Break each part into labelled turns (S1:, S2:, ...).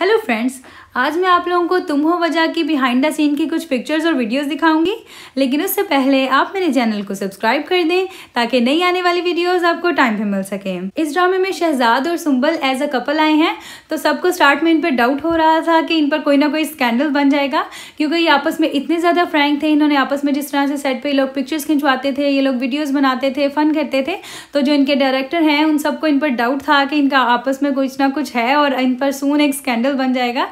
S1: hello friends आज मैं आप लोगों को तुम हो वजह की बिहाइंड द सीन की कुछ पिक्चर्स और वीडियोस दिखाऊंगी लेकिन उससे पहले आप मेरे चैनल को सब्सक्राइब कर दें ताकि नई आने वाली वीडियोस आपको टाइम पे मिल सके इस ड्रामे में शहजाद और सुंबल एज अ कपल आए हैं तो सबको स्टार्ट में इन पर डाउट हो रहा था कि इन पर कोई ना कोई स्कैंडल बन जाएगा क्योंकि ये आपस में इतने ज़्यादा फ्रैंक थे इन्होंने आपस में जिस तरह से सेट पर ये लोग पिक्चर्स खिंचवाते थे ये लोग वीडियोज़ बनाते थे फ़न करते थे तो जो इनके डायरेक्टर हैं उन सबको इन पर डाउट था कि इनका आपस में कुछ ना कुछ है और इन पर सून एक स्कैंडल आइडल बन जाएगा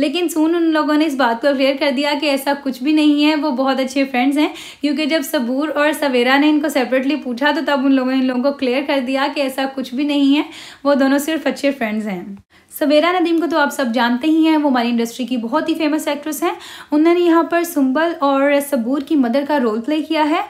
S1: लेकिन सुन उन लोगों ने इस बात को क्लियर कर दिया कि ऐसा कुछ भी नहीं है वो बहुत अच्छे फ्रेंड्स हैं क्योंकि जब सबूर और सवेरा ने इनको सेपरेटली पूछा तो तब उन लोगों ने इन लोगों को क्लियर कर दिया कि ऐसा कुछ भी नहीं है वो दोनों सिर्फ अच्छे फ्रेंड्स हैं सवेरा नदीम को तो आप सब जानते ही हैं वो हमारी इंडस्ट्री की बहुत ही फेमस एक्ट्रेस हैं उन्होंने यहाँ पर सुंबल और सबूर की मदर का रोल प्ले किया है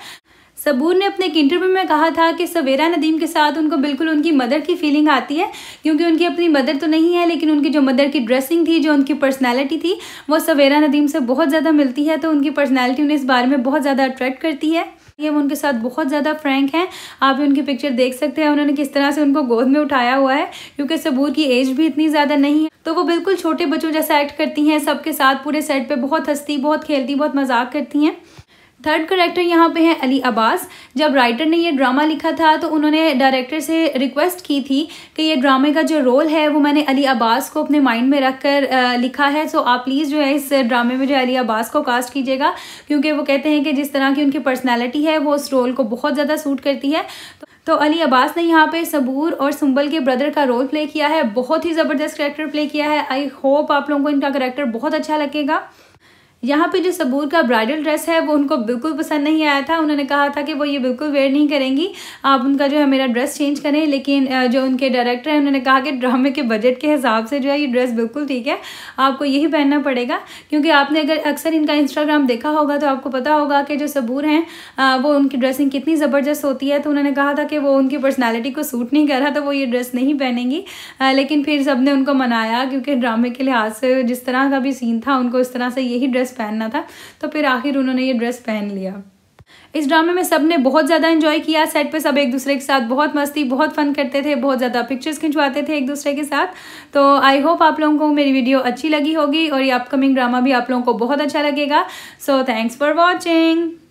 S1: सबूर ने अपने एक इंटरव्यू में कहा था कि सवेरा नदीम के साथ उनको बिल्कुल उनकी मदर की फीलिंग आती है क्योंकि उनकी अपनी मदर तो नहीं है लेकिन उनकी जो मदर की ड्रेसिंग थी जो उनकी पर्सनैलिटी थी वो सवेरा नदीम से बहुत ज़्यादा मिलती है तो उनकी पर्सनैलिटी उन्हें इस बारे में बहुत ज़्यादा अट्रैक्ट करती है ये उनके साथ बहुत ज़्यादा फ्रैंक हैं आप भी उनकी पिक्चर देख सकते हैं उन्होंने किस तरह से उनको गोद में उठाया हुआ है क्योंकि सबूर की एज भी इतनी ज़्यादा नहीं है तो वो बिल्कुल छोटे बच्चों जैसा एक्ट करती हैं सबके साथ पूरे सेट पे बहुत हंसती बहुत खेलती बहुत मजाक करती हैं थर्ड करेक्टर यहाँ पे हैं अली अब्बास जब राइटर ने ये ड्रामा लिखा था तो उन्होंने डायरेक्टर से रिक्वेस्ट की थी कि ये ड्रामे का जो रोल है वो मैंने अली अब्बास को अपने माइंड में रख कर लिखा है सो आप प्लीज़ जो है इस ड्रामे में जो अली अब्बास को कास्ट कीजिएगा क्योंकि वो कहते हैं कि जिस तरह की उनकी पर्सनैलिटी है वो उस रोल को बहुत ज़्यादा सूट करती है तो तो अली अब्बास ने यहाँ पे सबूर और सुंबल के ब्रदर का रोल प्ले किया है बहुत ही ज़बरदस्त करेक्टर प्ले किया है आई होप आप लोगों को इनका करेक्टर बहुत अच्छा लगेगा यहाँ पे जो सबूर का ब्राइडल ड्रेस है वो उनको बिल्कुल पसंद नहीं आया था उन्होंने कहा था कि वो ये बिल्कुल वेयर नहीं करेंगी आप उनका जो है मेरा ड्रेस चेंज करें लेकिन जो उनके डायरेक्टर हैं उन्होंने कहा कि ड्रामे के बजट के हिसाब से जो है ये ड्रेस बिल्कुल ठीक है आपको यही पहनना पड़ेगा क्योंकि आपने अगर अक्सर इनका इंस्टाग्राम देखा होगा तो आपको पता होगा कि जो सबूर हैं वो उनकी ड्रेसिंग कितनी ज़बरदस्त होती है तो उन्होंने कहा था कि वो उनकी पर्सनैलिटी को सूट नहीं कर रहा था तो वो ये ड्रेस नहीं पहनेंगी लेकिन फिर सब ने उनको मनाया क्योंकि ड्रामे के लिहाज से जिस तरह का भी सीन था उनको इस तरह से यही ड्रेस ड्रेस पहनना था तो फिर आखिर उन्होंने ये ड्रेस पहन लिया इस ड्रामे में सबने बहुत ज़्यादा एंजॉय किया सेट पे सब एक दूसरे के साथ बहुत मस्ती बहुत फन करते थे बहुत ज़्यादा पिक्चर्स खिंचवाते थे एक दूसरे के साथ तो आई होप आप लोगों को मेरी वीडियो अच्छी लगी होगी और ये अपकमिंग ड्रामा भी आप लोगों को बहुत अच्छा लगेगा सो थैंक्स फॉर वॉचिंग